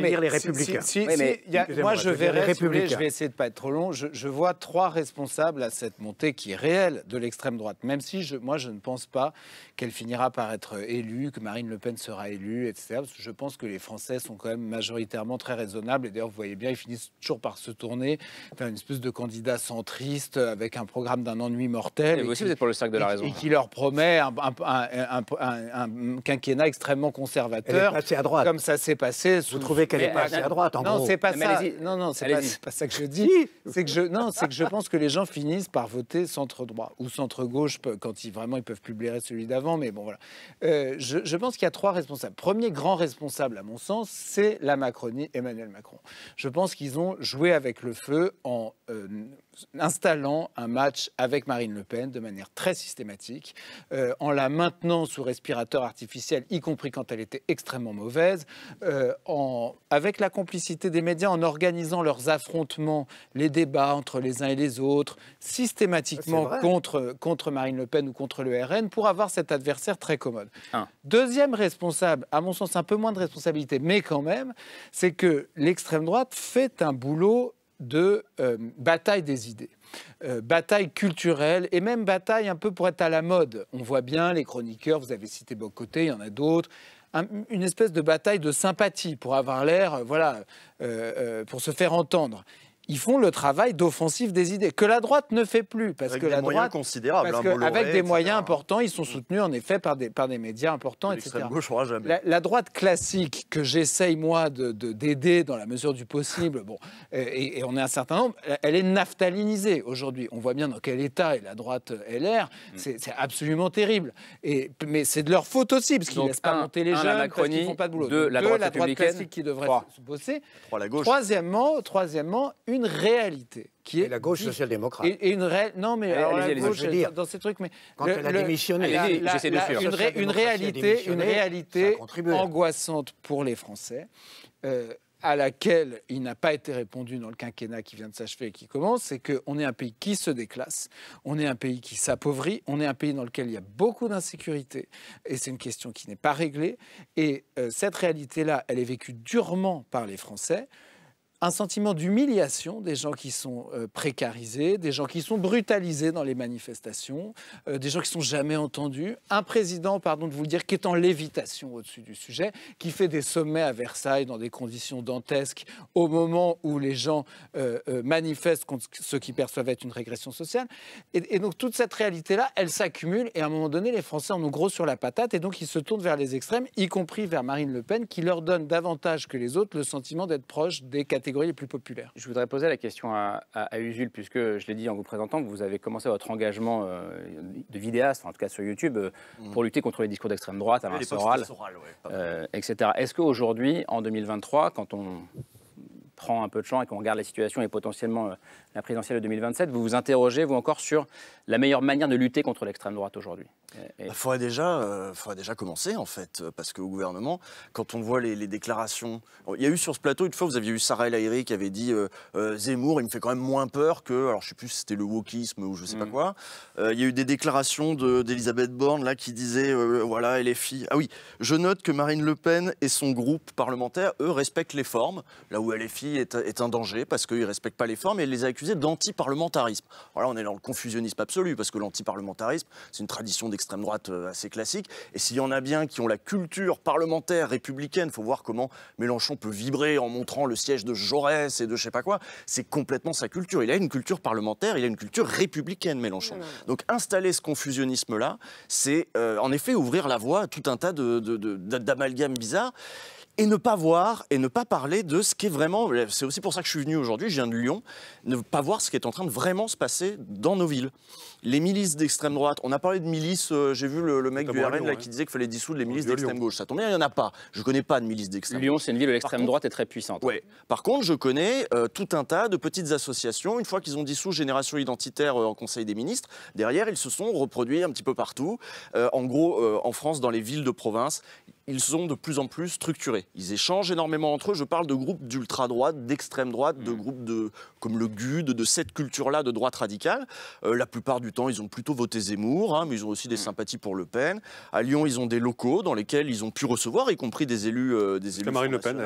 les Républicains. mais, moi, je je vais essayer de ne pas être trop long, je, vois trois responsables à cette montée qui est réelle de l'extrême droite, même si je, moi, je ne pense pas qu'elle finira par être élue, que Marine Le Pen sera élue, etc. je pense que les Français sont quand même majoritairement très raisonnables. Et d'ailleurs, vous voyez bien, ils finissent toujours par se tourner vers une espèce de candidat centriste avec un programme d'un ennui mortel. Et, aussi, qui, vous êtes pour le sac de la raison. Et, qui leur promet un, quinquennat extrêmement conservateur. à droite. Comme ça s'est passé. vous trouvez qu'elle n'est pas euh, à droite, en non, gros. Pas non, non, c'est pas, ça que je dis. c'est que je, non, c'est que je pense que les gens finissent par voter centre droit ou centre gauche quand ils vraiment ils peuvent plus celui d'avant, mais bon voilà. Euh, je, pense qu'il y a trois responsables. Premier grand responsable, à mon sens, c'est la Macronie, Emmanuel Macron. Je pense qu'ils ont joué avec le feu en euh, installant un match avec Marine Le Pen de manière très systématique, en la maintenant sous respirateur artificiel, y compris quand elle était extrêmement mauvaise, en avec la complicité des médias, en organisant leurs affrontements, les débats entre les uns et les autres, systématiquement contre, contre Marine Le Pen ou contre le RN, pour avoir cet adversaire très commode. Deuxième responsable, à mon sens un peu moins de responsabilité, mais quand même, c'est que l'extrême droite fait un boulot de euh, bataille des idées. Euh, bataille culturelle et même bataille un peu pour être à la mode. On voit bien les chroniqueurs, vous avez cité Bocoté, il y en a d'autres, une espèce de bataille de sympathie pour avoir l'air, euh, voilà, euh, euh, pour se faire entendre ils font le travail d'offensive des idées que la droite ne fait plus parce avec que des la moyens droite hein, avec des moyens importants, ils sont soutenus en effet par des par des médias importants, etc. La, droite classique que j'essaye moi de d'aider dans la mesure du possible, bon, euh, et, on est un certain nombre, elle est naftalinisée aujourd'hui. On voit bien dans quel état est la droite LR, mm. c'est absolument terrible. Et mais c'est de leur faute aussi parce qu'ils laissent pas monter les jeunes, parce qu'ils font pas de boulot. Deux, la, droite, classique qui devrait se bosser. Troisièmement, troisièmement une une réalité qui est. la gauche social-démocrate. Et, une Non, mais alors, dans ces trucs. Mais quand elle a démissionné, de Une, une réalité, une réalité angoissante pour les Français. Euh, à laquelle il n'a pas été répondu dans le quinquennat qui vient de s'achever et qui commence, c'est qu'on est un pays qui se déclasse, on est un pays qui s'appauvrit, on est un pays dans lequel il y a beaucoup d'insécurité, et c'est une question qui n'est pas réglée. Et euh, cette réalité-là, elle est vécue durement par les Français un sentiment d'humiliation des gens qui sont euh, précarisés, des gens qui sont brutalisés dans les manifestations, euh, des gens qui sont jamais entendus, un président, pardon de vous le dire, qui est en lévitation au-dessus du sujet, qui fait des sommets à Versailles dans des conditions dantesques au moment où les gens euh, manifestent contre ce qui perçoivent être une régression sociale. Et, et donc toute cette réalité-là, elle s'accumule et à un moment donné, les Français en ont gros sur la patate et donc ils se tournent vers les extrêmes, y compris vers Marine Le Pen, qui leur donne davantage que les autres le sentiment d'être proche des catégories plus populaires. Je voudrais poser la question à, Usul, puisque je l'ai dit en vous présentant, que vous avez commencé votre engagement euh, de vidéaste, en tout cas sur YouTube, euh, mm. pour lutter contre les discours d'extrême droite, à Soral, euh, etc. Est-ce qu'aujourd'hui, en 2023, quand on prend un peu de champ et qu'on regarde la situation et potentiellement la présidentielle de 2027, vous vous interrogez, vous encore, sur la meilleure manière de lutter contre l'extrême droite aujourd'hui il faudrait, déjà, euh, déjà commencer, en fait, euh, parce qu'au gouvernement, quand on voit les, déclarations. Il y a eu sur ce plateau, une fois, vous aviez eu Sarah El qui avait dit euh, Zemmour, il me fait quand même moins peur que. Alors, je ne sais plus si c'était le wokisme ou je ne sais pas mm. quoi. il y a eu des déclarations d'Elisabeth Borne, là, qui disait voilà, elle est fille... » Ah oui, je note que Marine Le Pen et son groupe parlementaire, eux, respectent les formes, là où elle est, fille est un danger, parce qu'ils ne respectent pas les formes, et elle les a accusés d'antiparlementarisme. Alors on est dans le confusionnisme absolu, parce que l'anti-parlementarisme, c'est une tradition des extrême droite euh, assez classique. Et s'il y en a bien qui ont la culture parlementaire républicaine, il faut voir comment Mélenchon peut vibrer en montrant le siège de Jaurès et de je sais pas quoi. C'est complètement sa culture. Il a une culture parlementaire, il a une culture républicaine, Mélenchon. Donc installer ce confusionnisme-là, c'est euh, en effet ouvrir la voie à tout un tas d'amalgames de, bizarres et ne pas voir et ne pas parler de ce qui est vraiment. C'est aussi pour ça que je suis venu aujourd'hui, je viens de Lyon, ne pas voir ce qui est en train de vraiment se passer dans nos villes. Les milices d'extrême droite, on a parlé de milices, euh, j'ai vu le, mec du RN là, qui disait qu'il fallait dissoudre les milices d'extrême gauche. Ça tombe bien, il n'y en a pas. Je ne connais pas de milices d'extrême Lyon, c'est une ville où l'extrême droite est très puissante. Oui. Par contre, je connais euh, tout un tas de petites associations. Une fois qu'ils ont dissous Génération Identitaire euh, en Conseil des ministres, derrière, ils se sont reproduits un petit peu partout. en gros, en France, dans les villes de province, ils sont de plus en plus structurés. Ils échangent énormément entre eux. Je parle de groupes d'ultra-droite, d'extrême droite, de mm. groupes de, comme le GUD, de cette culture-là de droite radicale. Euh, la plupart du temps, ils ont plutôt voté Zemmour, hein, mais ils ont aussi des mm. sympathies pour Le Pen. À Lyon, ils ont des locaux dans lesquels ils ont pu recevoir, y compris des élus. Euh, des élus Marine Le Pen,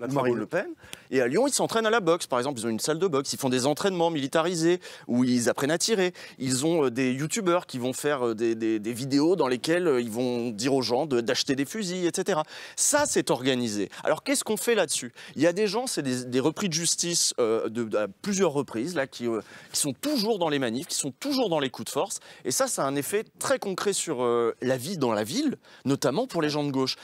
la Marine Le Pen. Et à Lyon, ils s'entraînent à la boxe, par exemple. Ils ont une salle de boxe. Ils font des entraînements militarisés où ils apprennent à tirer. Ils ont euh, des youtubeurs qui vont faire des, vidéos dans lesquelles ils vont dire aux gens d'acheter des fusils etc. Ça, c'est organisé. Alors qu'est-ce qu'on fait là-dessus Il y a des gens, c'est des, reprises repris de justice euh, de, à plusieurs reprises, là, euh, qui, sont toujours dans les manifs, qui sont toujours dans les coups de force. Et ça, ça a un effet très concret sur euh, la vie dans la ville, notamment pour les gens de gauche.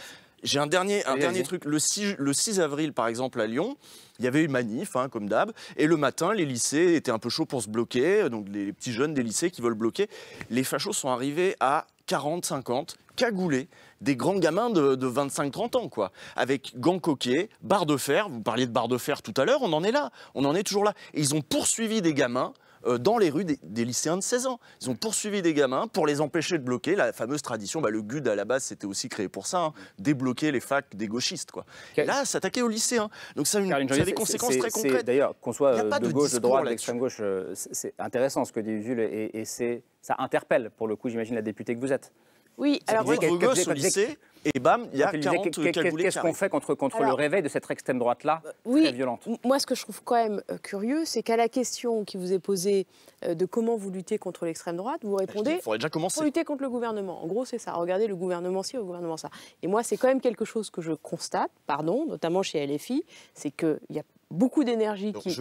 J'ai un dernier, un dernier truc. Le 6, avril, par exemple, à Lyon, il y avait une manif, hein, comme d'hab, et le matin, les lycées étaient un peu chauds pour se bloquer, donc les petits jeunes des lycées qui veulent bloquer. Les fachos sont arrivés à 40, 50, cagoulés, des grands gamins de, 25-30 ans, quoi. Avec gants coquets, barres de fer, vous parliez de barres de fer tout à l'heure, on en est là, on en est toujours là. Et ils ont poursuivi des gamins euh, dans les rues des, lycéens de 16 ans. Ils ont poursuivi des gamins pour les empêcher de bloquer la fameuse tradition, bah, le GUD à la base c'était aussi créé pour ça, hein, débloquer les facs des gauchistes. Quoi. Et là, s'attaquer aux lycéens. Donc ça a, des conséquences très concrètes. D'ailleurs, qu'on soit euh, de, de gauche, de droite, d'extrême gauche, euh, c'est intéressant ce que dit Jules et, et ça interpelle pour le coup, j'imagine, la députée que vous êtes. Oui, alors... au lycée, et bam, il y a Qu'est-ce qu'on fait contre, contre le réveil de cette extrême droite-là, euh, oui, très violente Moi, ce que je trouve quand même euh, curieux, c'est qu'à la question qui vous est posée euh, de comment vous luttez contre l'extrême droite, vous répondez il faudrait déjà commencer. pour lutter contre le gouvernement. En gros, c'est ça. Regardez le gouvernement ci, le gouvernement ça. Et moi, c'est quand même quelque chose que je constate, pardon, notamment chez LFI, c'est qu'il y a beaucoup d'énergie qui, est,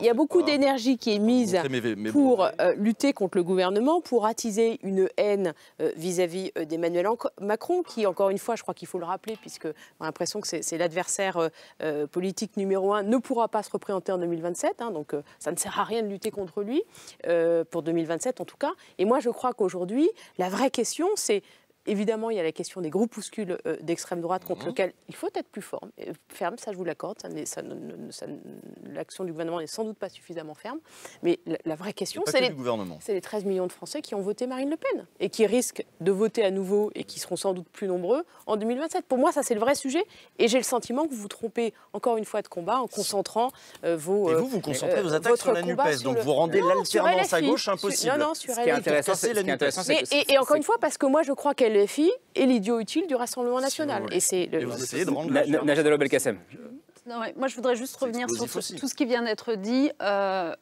Il y, a beaucoup d'énergie qui est mise pour euh, lutter contre le gouvernement, pour attiser une haine euh, vis-à-vis euh, d'Emmanuel Macron, qui encore une fois, je crois qu'il faut le rappeler, puisque on a l'impression que c'est l'adversaire politique numéro un, ne pourra pas se représenter en 2027. Hein, donc ça ne sert à rien de lutter contre lui pour 2027 en tout cas. Et moi, je crois qu'aujourd'hui, la vraie question, c'est Évidemment, il y a la question des groupuscules euh, d'extrême droite contre mhm. lesquels il faut être plus ferme. ferme, ça je vous l'accorde. ça, L'action du gouvernement n'est sans doute pas suffisamment ferme. Mais la, vraie question, c'est les, les, 13 millions de Français qui ont voté Marine Le Pen et qui risquent de voter à nouveau et qui seront sans doute plus nombreux en 2027. Pour moi, ça c'est le vrai sujet et j'ai le sentiment que vous vous trompez encore une fois de combat en concentrant euh, vos. Et vous, euh, vous concentrez vos attaques sur la NUPES, donc vous rendez l'alternance à gauche impossible. ce qui est intéressant, c'est et, encore une fois, parce que moi je crois qu'elle filles est l'idiot utile du Rassemblement national. Et c'est le... Najat Belkacem. Non, Moi, je voudrais juste revenir sur tout, ce qui vient d'être dit. Euh,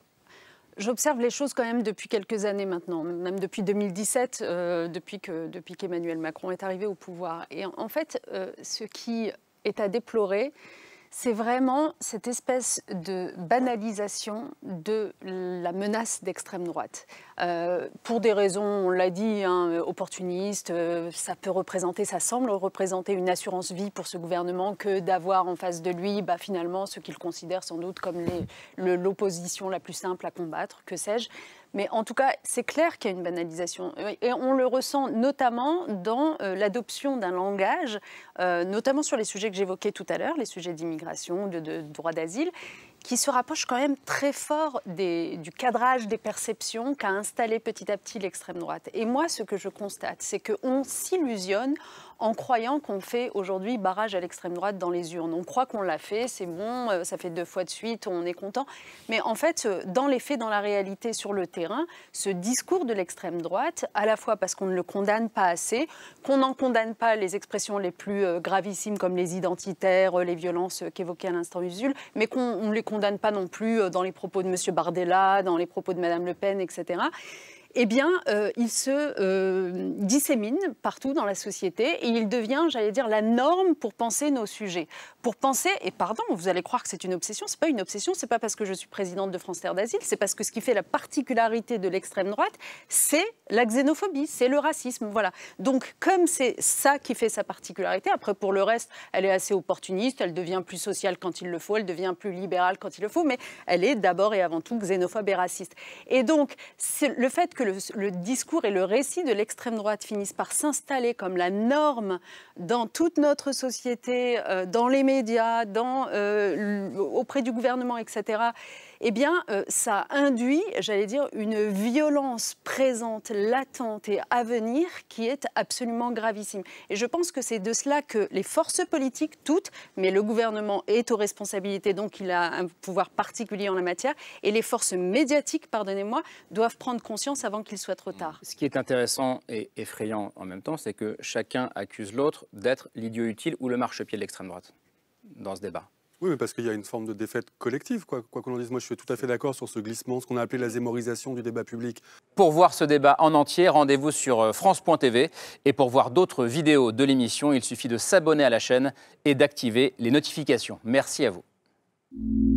j'observe les choses quand même depuis quelques années maintenant, même depuis 2017, euh, depuis qu'Emmanuel depuis qu'Emmanuel Macron est arrivé au pouvoir. Et en, fait, euh, ce qui est à déplorer, c'est vraiment cette espèce de banalisation de la menace d'extrême droite. Euh, pour des raisons, on l'a dit, hein, opportunistes, euh, ça peut représenter, ça semble représenter une assurance vie pour ce gouvernement que d'avoir en face de lui bah, finalement ce qu'il considère sans doute comme l'opposition la plus simple à combattre, que sais-je. Mais en tout cas, c'est clair qu'il y a une banalisation. Et on le ressent notamment dans euh, l'adoption d'un langage, notamment sur les sujets que j'évoquais tout à l'heure, les sujets d'immigration de, droits droit d'asile, qui se rapproche quand même très fort du cadrage des perceptions qu'a installé petit à petit l'extrême droite. Et moi, ce que je constate, c'est qu'on s'illusionne en croyant qu'on fait aujourd'hui barrage à l'extrême droite dans les urnes. On croit qu'on l'a fait, c'est bon, euh, ça fait deux fois de suite, on est content. Mais en fait, euh, dans les faits, dans la réalité, sur le terrain, ce discours de l'extrême droite, à la fois parce qu'on ne le condamne pas assez, qu'on n'en condamne pas les expressions les plus euh, gravissimes comme les identitaires, les violences qu'évoquait à l'instant Usul, mais qu'on ne les condamne pas non plus dans les propos de M. Bardella, dans les propos de Mme Le Pen, etc eh bien, euh, il se euh, dissémine partout dans la société et il devient, j'allais dire, la norme pour penser nos sujets. Pour penser, et pardon, vous allez croire que c'est une obsession, c'est pas une obsession, c'est pas parce que je suis présidente de France Terre d'Asile, c'est parce que ce qui fait la particularité de l'extrême droite, c'est la xénophobie, c'est le racisme, voilà. Donc, comme c'est ça qui fait sa particularité, après, pour le reste, elle est assez opportuniste, elle devient plus sociale quand il le faut, elle devient plus libérale quand il le faut, mais elle est d'abord et avant tout xénophobe et raciste. Et donc, le fait que que le, discours et le récit de l'extrême droite finissent par s'installer comme la norme dans toute notre société, euh, dans les médias, euh, auprès du gouvernement, etc eh bien, euh, ça induit, j'allais dire, une violence présente, latente et à venir qui est absolument gravissime. Et je pense que c'est de cela que les forces politiques, toutes, mais le gouvernement est aux responsabilités, donc il a un pouvoir particulier en la matière, et les forces médiatiques, pardonnez-moi, doivent prendre conscience avant qu'il soit trop tard. Ce qui est intéressant et effrayant en même temps, c'est que chacun accuse l'autre d'être l'idiot utile ou le marchepied de l'extrême droite dans ce débat. Oui, mais parce qu'il y a une forme de défaite collective, quoi qu'on en dise. Moi, je suis tout à fait d'accord sur ce glissement, ce qu'on a appelé la zémorisation du débat public. Pour voir ce débat en entier, rendez-vous sur euh, France.tv. Et pour voir d'autres vidéos de l'émission, il suffit de s'abonner à la chaîne et d'activer les notifications. Merci à vous.